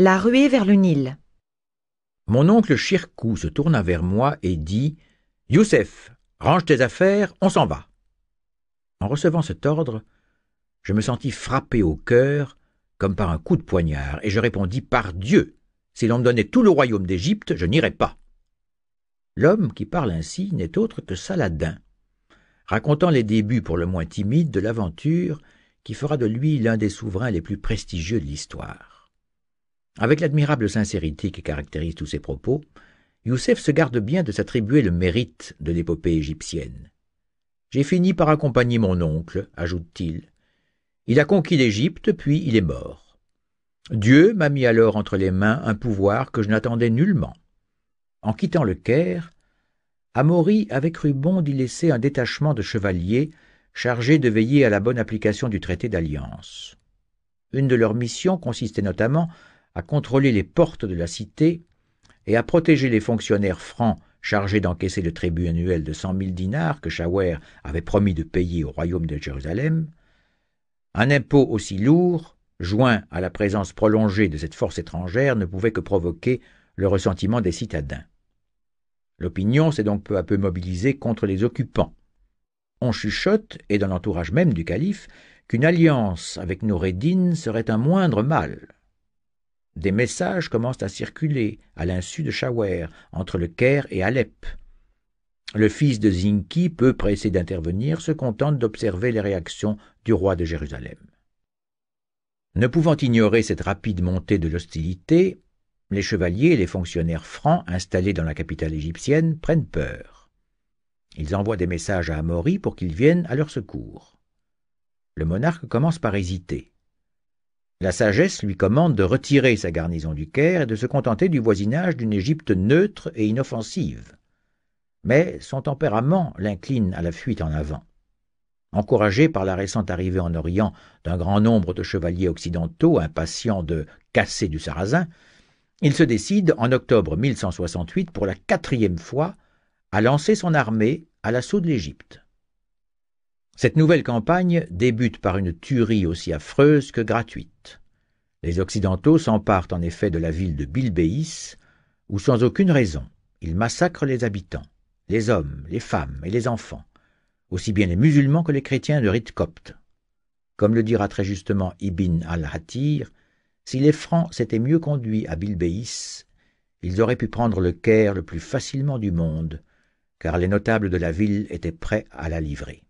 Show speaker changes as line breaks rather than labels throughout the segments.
La ruée vers le Nil. Mon oncle Chircou se tourna vers moi et dit Youssef, range tes affaires, on s'en va. En recevant cet ordre, je me sentis frappé au cœur comme par un coup de poignard, et je répondis Par Dieu Si l'on me donnait tout le royaume d'Égypte, je n'irais pas. L'homme qui parle ainsi n'est autre que Saladin, racontant les débuts pour le moins timides de l'aventure qui fera de lui l'un des souverains les plus prestigieux de l'histoire. Avec l'admirable sincérité qui caractérise tous ses propos, Youssef se garde bien de s'attribuer le mérite de l'épopée égyptienne. J'ai fini par accompagner mon oncle, ajoute-t-il. Il a conquis l'Égypte, puis il est mort. Dieu m'a mis alors entre les mains un pouvoir que je n'attendais nullement. En quittant le Caire, Amaury avait cru bon d'y laisser un détachement de chevaliers chargés de veiller à la bonne application du traité d'alliance. Une de leurs missions consistait notamment à contrôler les portes de la cité et à protéger les fonctionnaires francs chargés d'encaisser le tribut annuel de cent mille dinars que Shawer avait promis de payer au royaume de Jérusalem, un impôt aussi lourd, joint à la présence prolongée de cette force étrangère, ne pouvait que provoquer le ressentiment des citadins. L'opinion s'est donc peu à peu mobilisée contre les occupants. On chuchote, et dans l'entourage même du calife, qu'une alliance avec Noureddin serait un moindre mal. Des messages commencent à circuler, à l'insu de Shawer, entre le Caire et Alep. Le fils de Zinki, peu pressé d'intervenir, se contente d'observer les réactions du roi de Jérusalem. Ne pouvant ignorer cette rapide montée de l'hostilité, les chevaliers et les fonctionnaires francs installés dans la capitale égyptienne prennent peur. Ils envoient des messages à Amaury pour qu'il vienne à leur secours. Le monarque commence par hésiter. La sagesse lui commande de retirer sa garnison du Caire et de se contenter du voisinage d'une Égypte neutre et inoffensive. Mais son tempérament l'incline à la fuite en avant. Encouragé par la récente arrivée en Orient d'un grand nombre de chevaliers occidentaux impatients de casser du sarrasin, il se décide en octobre 1168 pour la quatrième fois à lancer son armée à l'assaut de l'Égypte. Cette nouvelle campagne débute par une tuerie aussi affreuse que gratuite. Les Occidentaux s'emparent en effet de la ville de Bilbéis, où sans aucune raison, ils massacrent les habitants, les hommes, les femmes et les enfants, aussi bien les musulmans que les chrétiens de rite copte. Comme le dira très justement Ibn al-Hatir, si les Francs s'étaient mieux conduits à Bilbéis, ils auraient pu prendre le Caire le plus facilement du monde, car les notables de la ville étaient prêts à la livrer.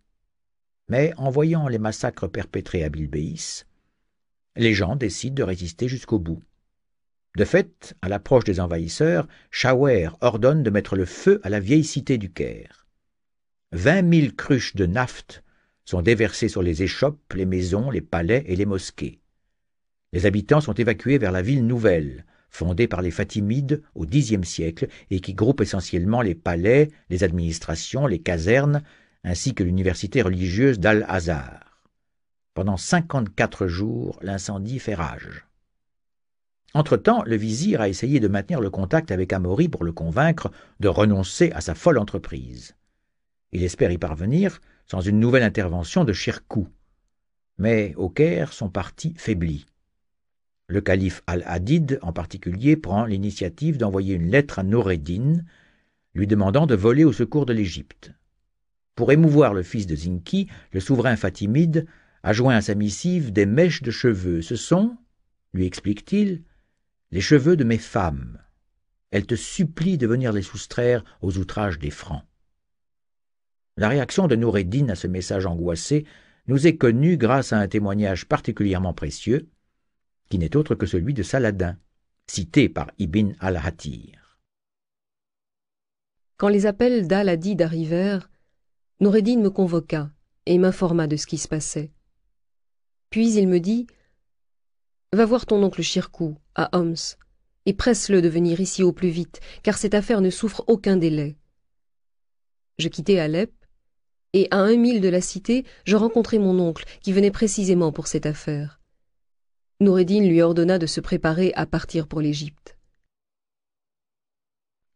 Mais en voyant les massacres perpétrés à Bilbéis, les gens décident de résister jusqu'au bout. De fait, à l'approche des envahisseurs, Shawer ordonne de mettre le feu à la vieille cité du Caire. Vingt mille cruches de naft sont déversées sur les échoppes, les maisons, les palais et les mosquées. Les habitants sont évacués vers la ville nouvelle, fondée par les Fatimides au Xe siècle et qui groupe essentiellement les palais, les administrations, les casernes, ainsi que l'université religieuse d'Al-Azhar. Pendant cinquante-quatre jours, l'incendie fait rage. Entre-temps, le vizir a essayé de maintenir le contact avec Amaury pour le convaincre de renoncer à sa folle entreprise. Il espère y parvenir sans une nouvelle intervention de Shirkou. Mais au Caire, son parti faiblit. Le calife Al-Hadid, en particulier, prend l'initiative d'envoyer une lettre à Noureddin, lui demandant de voler au secours de l'Égypte. Pour émouvoir le fils de Zinki, le souverain fatimide a joint à sa missive des mèches de cheveux. Ce sont, lui explique-t-il, les cheveux de mes femmes. Elles te supplient de venir les soustraire aux outrages des Francs. La réaction de Noureddin à ce message angoissé nous est connue grâce à un témoignage particulièrement précieux, qui n'est autre que celui de Saladin, cité par Ibn al-Hatir.
Quand les appels d'Al-Hadid arrivèrent, Noureddin me convoqua et m'informa de ce qui se passait. Puis il me dit Va voir ton oncle Chirkou, à Homs, et presse-le de venir ici au plus vite, car cette affaire ne souffre aucun délai. Je quittai Alep, et à un mille de la cité, je rencontrai mon oncle, qui venait précisément pour cette affaire. Noureddin lui ordonna de se préparer à partir pour l'Égypte.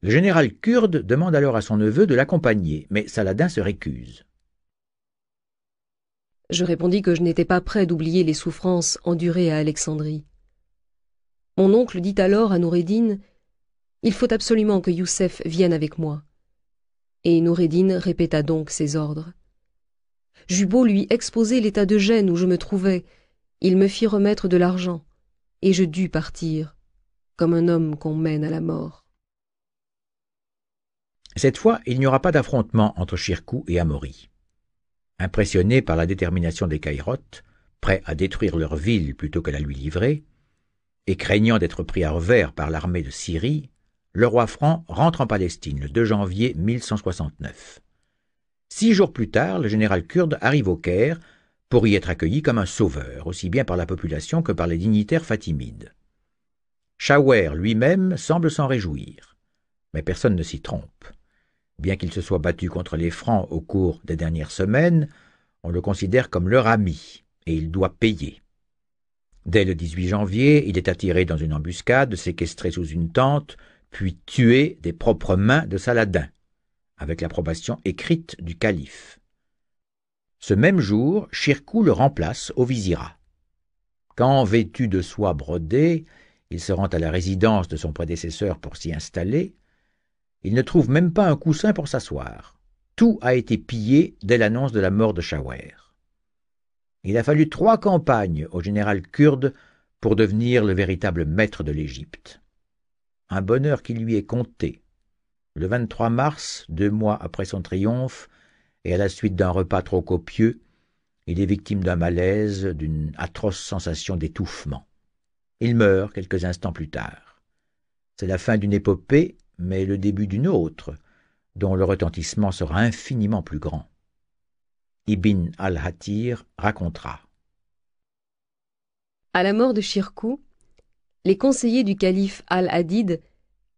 Le général kurde demande alors à son neveu de l'accompagner, mais Saladin se récuse.
Je répondis que je n'étais pas prêt d'oublier les souffrances endurées à Alexandrie. Mon oncle dit alors à Noureddin Il faut absolument que Youssef vienne avec moi. Et Noureddin répéta donc ses ordres. J'eus beau lui exposer l'état de gêne où je me trouvais, il me fit remettre de l'argent, et je dus partir, comme un homme qu'on mène à la mort.
Cette fois, il n'y aura pas d'affrontement entre Shirkou et Amaury impressionné par la détermination des Kairotes, prêts à détruire leur ville plutôt que la lui livrer, et craignant d'être pris à revers par l'armée de Syrie, le roi franc rentre en Palestine le 2 janvier 1169. Six jours plus tard, le général kurde arrive au Caire pour y être accueilli comme un sauveur, aussi bien par la population que par les dignitaires fatimides. Shawer lui-même semble s'en réjouir, mais personne ne s'y trompe. Bien qu'il se soit battu contre les Francs au cours des dernières semaines, on le considère comme leur ami, et il doit payer. Dès le 18 janvier, il est attiré dans une embuscade, séquestré sous une tente, puis tué des propres mains de Saladin, avec l'approbation écrite du calife. Ce même jour, Shirkou le remplace au vizirat. Quand, vêtu de soie brodée, il se rend à la résidence de son prédécesseur pour s'y installer, il ne trouve même pas un coussin pour s'asseoir. Tout a été pillé dès l'annonce de la mort de Shawer. Il a fallu trois campagnes au général kurde pour devenir le véritable maître de l'Égypte. Un bonheur qui lui est compté. Le 23 mars, deux mois après son triomphe, et à la suite d'un repas trop copieux, il est victime d'un malaise, d'une atroce sensation d'étouffement. Il meurt quelques instants plus tard. C'est la fin d'une épopée mais le début d'une autre, dont le retentissement sera infiniment plus grand. Ibn al-Hatir racontera.
À la mort de Shirkou, les conseillers du calife al-Hadid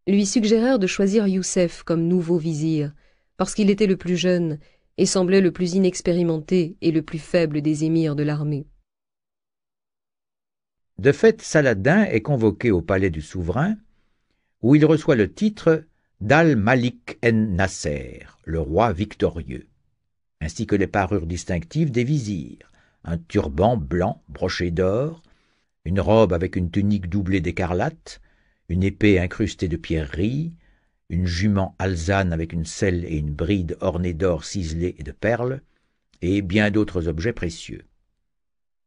lui suggérèrent de choisir Youssef comme nouveau vizir, parce qu'il était le plus jeune et semblait le plus inexpérimenté et le plus faible des émirs de l'armée.
De fait, Saladin est convoqué au palais du souverain où il reçoit le titre d'Al-Malik en-Nasser, le roi victorieux, ainsi que les parures distinctives des vizirs, un turban blanc broché d'or, une robe avec une tunique doublée d'écarlate, une épée incrustée de pierreries, une jument alzane avec une selle et une bride ornées d'or ciselé et de perles, et bien d'autres objets précieux.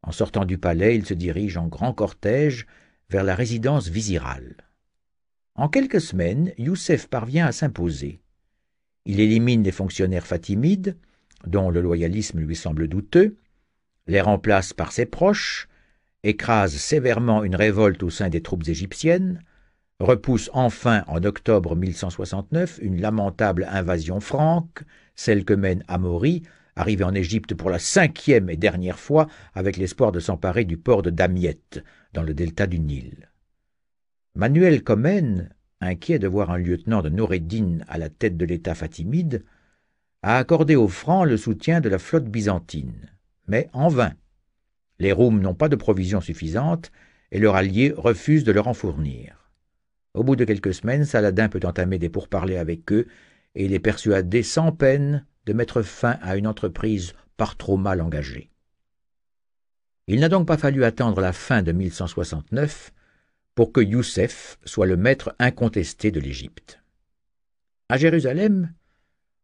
En sortant du palais, il se dirige en grand cortège vers la résidence vizirale. En quelques semaines, Youssef parvient à s'imposer. Il élimine les fonctionnaires fatimides, dont le loyalisme lui semble douteux, les remplace par ses proches, écrase sévèrement une révolte au sein des troupes égyptiennes, repousse enfin en octobre 1169 une lamentable invasion franque, celle que mène Amaury, arrivé en Égypte pour la cinquième et dernière fois avec l'espoir de s'emparer du port de Damiette, dans le delta du Nil. Manuel Comène, inquiet de voir un lieutenant de Noureddin à la tête de l'État fatimide, a accordé aux Francs le soutien de la flotte byzantine, mais en vain. Les Roums n'ont pas de provisions suffisantes et leur allié refuse de leur en fournir. Au bout de quelques semaines, Saladin peut entamer des pourparlers avec eux et les persuader sans peine de mettre fin à une entreprise par trop mal engagée. Il n'a donc pas fallu attendre la fin de 1169 pour que Youssef soit le maître incontesté de l'Égypte. À Jérusalem,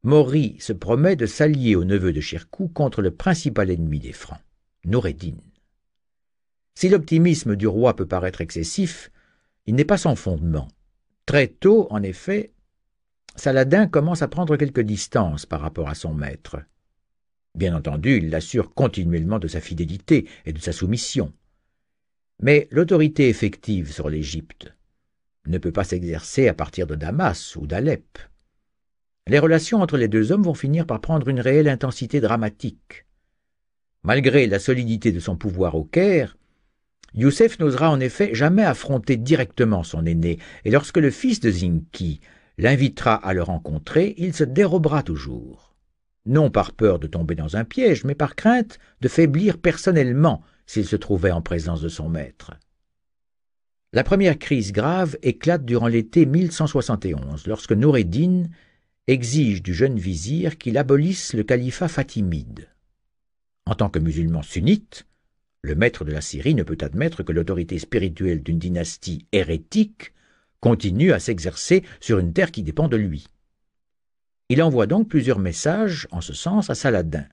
Maury se promet de s'allier au neveu de Chircou contre le principal ennemi des Francs, Noureddin. Si l'optimisme du roi peut paraître excessif, il n'est pas sans fondement. Très tôt, en effet, Saladin commence à prendre quelques distances par rapport à son maître. Bien entendu, il l'assure continuellement de sa fidélité et de sa soumission. Mais l'autorité effective sur l'Égypte ne peut pas s'exercer à partir de Damas ou d'Alep. Les relations entre les deux hommes vont finir par prendre une réelle intensité dramatique. Malgré la solidité de son pouvoir au Caire, Youssef n'osera en effet jamais affronter directement son aîné, et lorsque le fils de Zinki l'invitera à le rencontrer, il se dérobera toujours. Non par peur de tomber dans un piège, mais par crainte de faiblir personnellement s'il se trouvait en présence de son maître. La première crise grave éclate durant l'été 1171, lorsque Noureddin exige du jeune vizir qu'il abolisse le califat fatimide. En tant que musulman sunnite, le maître de la Syrie ne peut admettre que l'autorité spirituelle d'une dynastie hérétique continue à s'exercer sur une terre qui dépend de lui. Il envoie donc plusieurs messages en ce sens à Saladin,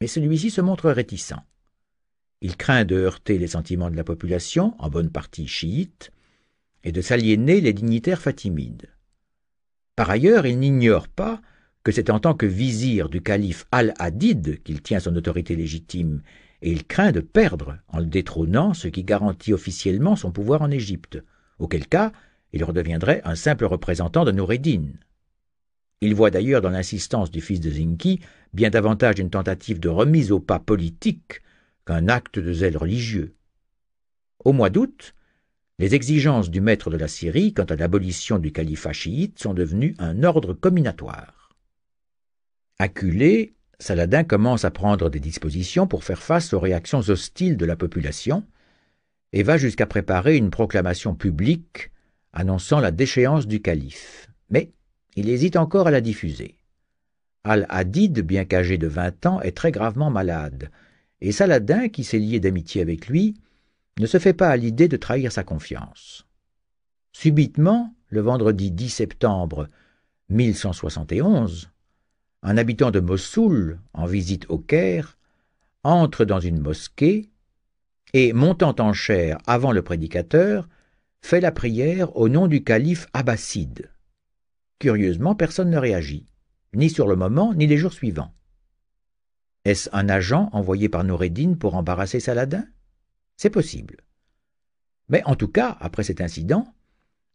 mais celui-ci se montre réticent. Il craint de heurter les sentiments de la population, en bonne partie chiite, et de s'aliéner les dignitaires fatimides. Par ailleurs, il n'ignore pas que c'est en tant que vizir du calife Al-Hadid qu'il tient son autorité légitime, et il craint de perdre, en le détrônant, ce qui garantit officiellement son pouvoir en Égypte, auquel cas il redeviendrait un simple représentant de Noureddin. Il voit d'ailleurs dans l'insistance du fils de Zinki bien davantage une tentative de remise au pas politique un acte de zèle religieux. Au mois d'août, les exigences du maître de la Syrie quant à l'abolition du califat chiite sont devenues un ordre comminatoire. Acculé, Saladin commence à prendre des dispositions pour faire face aux réactions hostiles de la population et va jusqu'à préparer une proclamation publique annonçant la déchéance du calife. Mais il hésite encore à la diffuser. Al-Hadid, bien qu'âgé de vingt ans, est très gravement malade et Saladin, qui s'est lié d'amitié avec lui, ne se fait pas à l'idée de trahir sa confiance. Subitement, le vendredi 10 septembre 1171, un habitant de Mossoul, en visite au Caire, entre dans une mosquée et, montant en chair avant le prédicateur, fait la prière au nom du calife Abbaside. Curieusement, personne ne réagit, ni sur le moment, ni les jours suivants. Est-ce un agent envoyé par Noureddin pour embarrasser Saladin C'est possible. Mais en tout cas, après cet incident,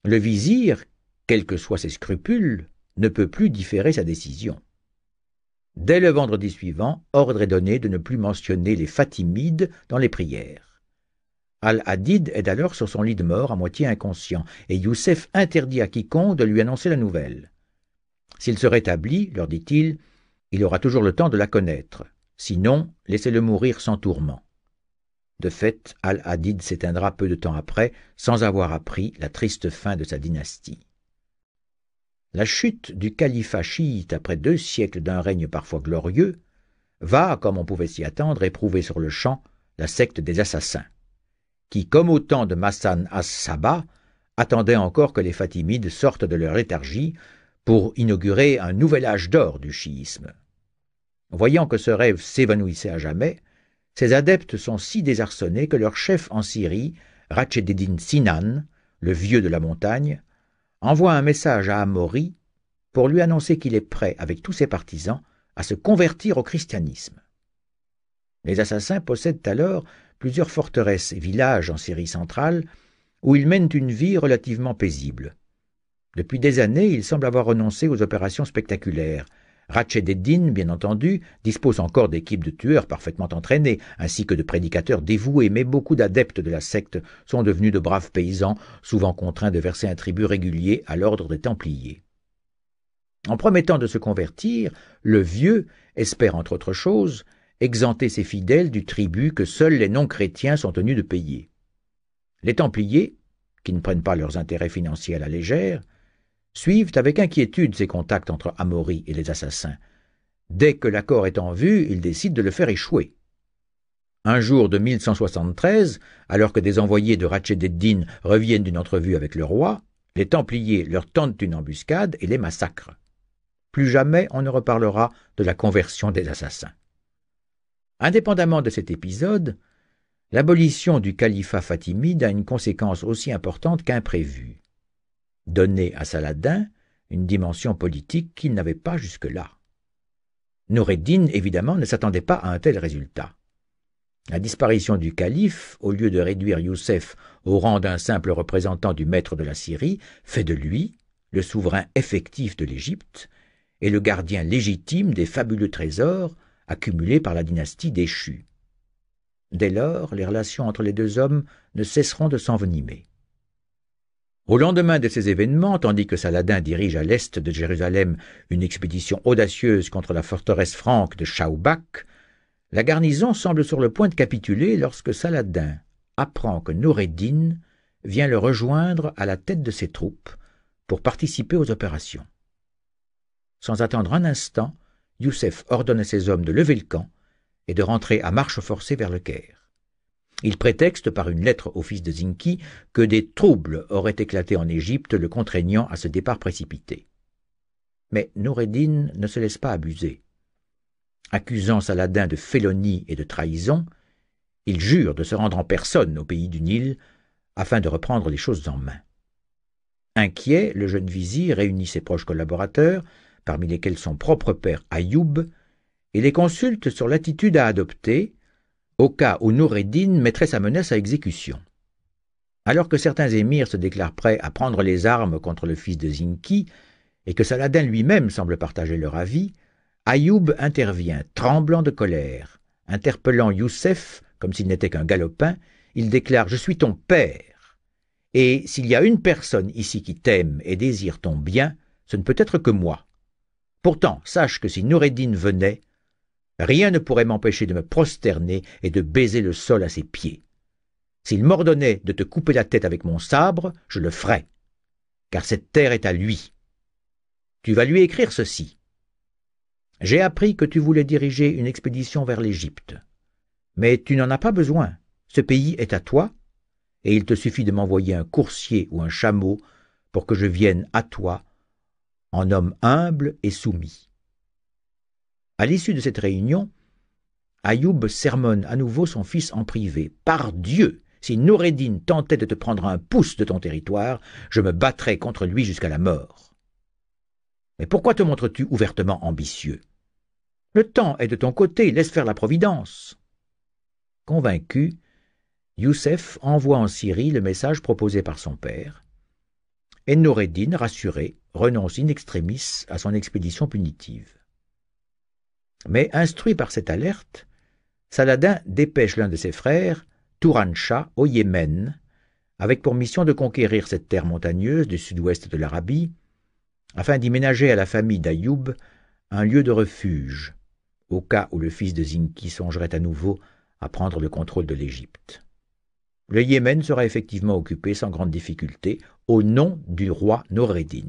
le vizir, quels que soient ses scrupules, ne peut plus différer sa décision. Dès le vendredi suivant, ordre est donné de ne plus mentionner les Fatimides dans les prières. Al-Hadid est alors sur son lit de mort à moitié inconscient, et Youssef interdit à quiconque de lui annoncer la nouvelle. S'il se rétablit, leur dit-il, il aura toujours le temps de la connaître. Sinon, laissez-le mourir sans tourment. De fait, Al-Hadid s'éteindra peu de temps après, sans avoir appris la triste fin de sa dynastie. La chute du califat chiite après deux siècles d'un règne parfois glorieux va, comme on pouvait s'y attendre, éprouver sur le champ la secte des assassins, qui, comme au temps de Massan as-Saba, attendait encore que les Fatimides sortent de leur léthargie pour inaugurer un nouvel âge d'or du chiisme. Voyant que ce rêve s'évanouissait à jamais, ses adeptes sont si désarçonnés que leur chef en Syrie, Ratchededdin Sinan, le vieux de la montagne, envoie un message à Amori pour lui annoncer qu'il est prêt, avec tous ses partisans, à se convertir au christianisme. Les assassins possèdent alors plusieurs forteresses et villages en Syrie centrale où ils mènent une vie relativement paisible. Depuis des années, ils semblent avoir renoncé aux opérations spectaculaires, Ratched-Eddin, bien entendu, dispose encore d'équipes de tueurs parfaitement entraînés, ainsi que de prédicateurs dévoués, mais beaucoup d'adeptes de la secte sont devenus de braves paysans, souvent contraints de verser un tribut régulier à l'ordre des Templiers. En promettant de se convertir, le vieux espère, entre autres choses, exempter ses fidèles du tribut que seuls les non-chrétiens sont tenus de payer. Les Templiers, qui ne prennent pas leurs intérêts financiers à la légère, suivent avec inquiétude ces contacts entre Amaury et les assassins. Dès que l'accord est en vue, ils décident de le faire échouer. Un jour de 1173, alors que des envoyés de Ratchededdin reviennent d'une entrevue avec le roi, les Templiers leur tentent une embuscade et les massacrent. Plus jamais on ne reparlera de la conversion des assassins. Indépendamment de cet épisode, l'abolition du califat fatimide a une conséquence aussi importante qu'imprévue donner à Saladin une dimension politique qu'il n'avait pas jusque-là. Noureddin, évidemment, ne s'attendait pas à un tel résultat. La disparition du calife, au lieu de réduire Youssef au rang d'un simple représentant du maître de la Syrie, fait de lui le souverain effectif de l'Égypte et le gardien légitime des fabuleux trésors accumulés par la dynastie déchue. Dès lors, les relations entre les deux hommes ne cesseront de s'envenimer. Au lendemain de ces événements, tandis que Saladin dirige à l'est de Jérusalem une expédition audacieuse contre la forteresse franque de Shaubak, la garnison semble sur le point de capituler lorsque Saladin apprend que Noureddin vient le rejoindre à la tête de ses troupes pour participer aux opérations. Sans attendre un instant, Youssef ordonne à ses hommes de lever le camp et de rentrer à marche forcée vers le Caire. Il prétexte par une lettre au fils de Zinki que des troubles auraient éclaté en Égypte le contraignant à ce départ précipité. Mais Noureddin ne se laisse pas abuser. Accusant Saladin de félonie et de trahison, il jure de se rendre en personne au pays du Nil afin de reprendre les choses en main. Inquiet, le jeune vizir réunit ses proches collaborateurs, parmi lesquels son propre père Ayoub, et les consulte sur l'attitude à adopter, au cas où Noureddin mettrait sa menace à exécution. Alors que certains émirs se déclarent prêts à prendre les armes contre le fils de Zinki, et que Saladin lui-même semble partager leur avis, Ayoub intervient, tremblant de colère. Interpellant Youssef, comme s'il n'était qu'un galopin, il déclare Je suis ton père. Et s'il y a une personne ici qui t'aime et désire ton bien, ce ne peut être que moi. Pourtant, sache que si Noureddin venait, Rien ne pourrait m'empêcher de me prosterner et de baiser le sol à ses pieds. S'il m'ordonnait de te couper la tête avec mon sabre, je le ferais, car cette terre est à lui. Tu vas lui écrire ceci. J'ai appris que tu voulais diriger une expédition vers l'Égypte. Mais tu n'en as pas besoin. Ce pays est à toi, et il te suffit de m'envoyer un coursier ou un chameau pour que je vienne à toi en homme humble et soumis. À l'issue de cette réunion, Ayoub sermonne à nouveau son fils en privé. Par Dieu, si Noureddin tentait de te prendre un pouce de ton territoire, je me battrais contre lui jusqu'à la mort. Mais pourquoi te montres-tu ouvertement ambitieux Le temps est de ton côté, laisse faire la Providence. Convaincu, Youssef envoie en Syrie le message proposé par son père, et Noureddin, rassuré, renonce in extremis à son expédition punitive. Mais instruit par cette alerte, Saladin dépêche l'un de ses frères, Tourancha, au Yémen, avec pour mission de conquérir cette terre montagneuse du sud-ouest de l'Arabie, afin d'y ménager à la famille d'Ayoub un lieu de refuge, au cas où le fils de Zinki songerait à nouveau à prendre le contrôle de l'Égypte. Le Yémen sera effectivement occupé sans grande difficulté au nom du roi Noureddin.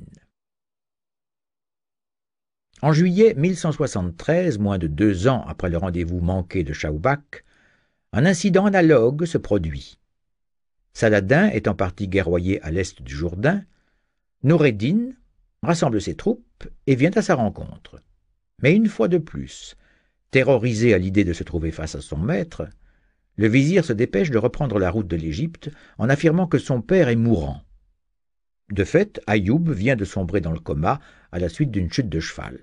En juillet 1173, moins de deux ans après le rendez-vous manqué de Schaubach, un incident analogue se produit. Saladin est en partie guerroyé à l'est du Jourdain. Noureddin rassemble ses troupes et vient à sa rencontre. Mais une fois de plus, terrorisé à l'idée de se trouver face à son maître, le vizir se dépêche de reprendre la route de l'Égypte en affirmant que son père est mourant. De fait, Ayoub vient de sombrer dans le coma à la suite d'une chute de cheval.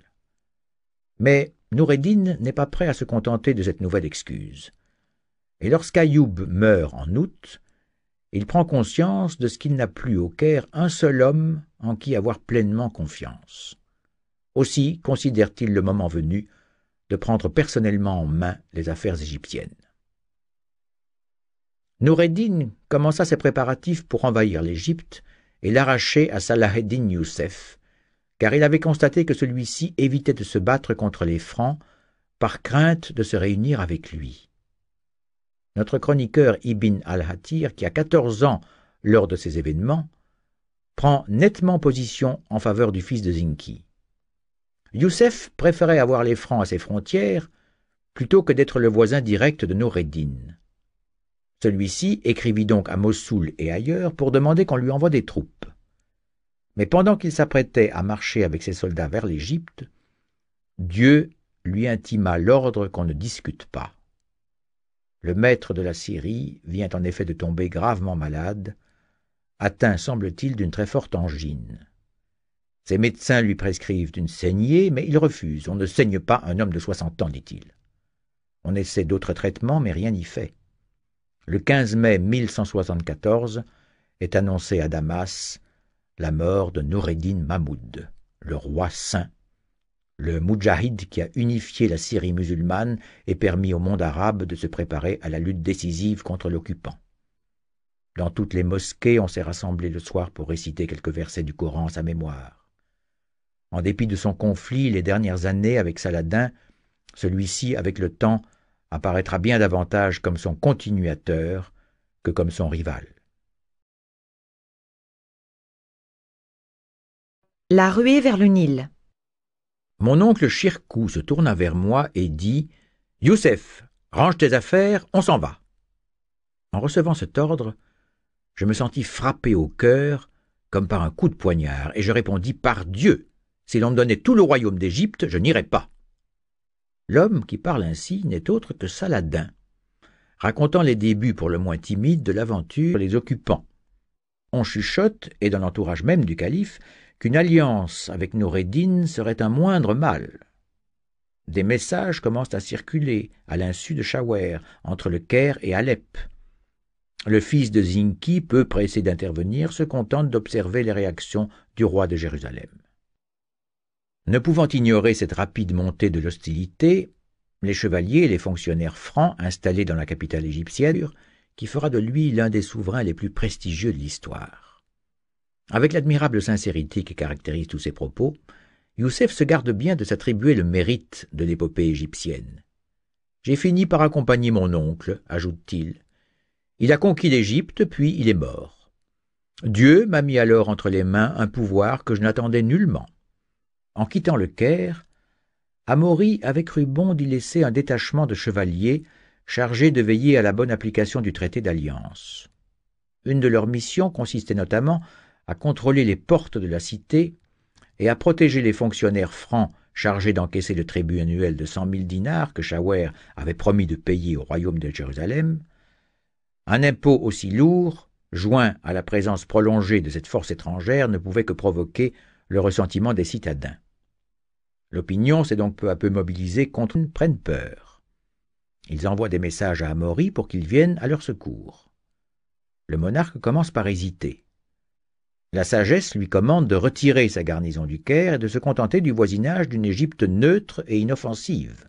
Mais Noureddin n'est pas prêt à se contenter de cette nouvelle excuse. Et lorsqu'Ayoub meurt en août, il prend conscience de ce qu'il n'a plus au Caire un seul homme en qui avoir pleinement confiance. Aussi considère-t-il le moment venu de prendre personnellement en main les affaires égyptiennes. Noureddin commença ses préparatifs pour envahir l'Égypte et l'arracher à Salaheddin Youssef, car il avait constaté que celui-ci évitait de se battre contre les Francs par crainte de se réunir avec lui. Notre chroniqueur Ibn al-Hatir, qui a 14 ans lors de ces événements, prend nettement position en faveur du fils de Zinki. Youssef préférait avoir les Francs à ses frontières plutôt que d'être le voisin direct de Noureddin. Celui-ci écrivit donc à Mossoul et ailleurs pour demander qu'on lui envoie des troupes. Mais pendant qu'il s'apprêtait à marcher avec ses soldats vers l'Égypte, Dieu lui intima l'ordre qu'on ne discute pas. Le maître de la Syrie vient en effet de tomber gravement malade, atteint, semble-t-il, d'une très forte angine. Ses médecins lui prescrivent une saignée, mais il refuse. On ne saigne pas un homme de soixante ans, dit-il. On essaie d'autres traitements, mais rien n'y fait. Le 15 mai 1174 est annoncé à Damas la mort de Noureddin Mahmoud, le roi saint, le moudjahid qui a unifié la Syrie musulmane et permis au monde arabe de se préparer à la lutte décisive contre l'occupant. Dans toutes les mosquées, on s'est rassemblé le soir pour réciter quelques versets du Coran à sa mémoire. En dépit de son conflit les dernières années avec Saladin, celui-ci, avec le temps, apparaîtra bien davantage comme son continuateur que comme son rival.
La ruée vers le Nil.
Mon oncle Chircou se tourna vers moi et dit Youssef, range tes affaires, on s'en va. En recevant cet ordre, je me sentis frappé au cœur comme par un coup de poignard, et je répondis Par Dieu Si l'on me donnait tout le royaume d'Égypte, je n'irais pas. L'homme qui parle ainsi n'est autre que Saladin, racontant les débuts pour le moins timides de l'aventure les occupants. On chuchote, et dans l'entourage même du calife, qu'une alliance avec Noureddin serait un moindre mal. Des messages commencent à circuler, à l'insu de Shawer, entre le Caire et Alep. Le fils de Zinki, peu pressé d'intervenir, se contente d'observer les réactions du roi de Jérusalem. Ne pouvant ignorer cette rapide montée de l'hostilité, les chevaliers et les fonctionnaires francs installés dans la capitale égyptienne, qui fera de lui l'un des souverains les plus prestigieux de l'histoire. Avec l'admirable sincérité qui caractérise tous ses propos, Youssef se garde bien de s'attribuer le mérite de l'épopée égyptienne. J'ai fini par accompagner mon oncle, ajoute-t-il. Il a conquis l'Égypte, puis il est mort. Dieu m'a mis alors entre les mains un pouvoir que je n'attendais nullement. En quittant le Caire, Amaury avait cru bon d'y laisser un détachement de chevaliers chargés de veiller à la bonne application du traité d'alliance. Une de leurs missions consistait notamment à contrôler les portes de la cité et à protéger les fonctionnaires francs chargés d'encaisser le tribut annuel de cent mille dinars que Shawer avait promis de payer au royaume de Jérusalem, un impôt aussi lourd, joint à la présence prolongée de cette force étrangère, ne pouvait que provoquer le ressentiment des citadins. L'opinion s'est donc peu à peu mobilisée contre une prenne peur. Ils envoient des messages à Amaury pour qu'ils viennent à leur secours. Le monarque commence par hésiter. La sagesse lui commande de retirer sa garnison du Caire et de se contenter du voisinage d'une Égypte neutre et inoffensive.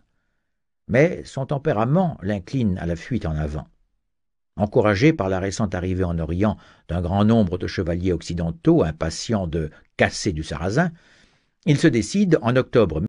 Mais son tempérament l'incline à la fuite en avant. Encouragé par la récente arrivée en Orient d'un grand nombre de chevaliers occidentaux impatients de casser du sarrasin, il se décide en octobre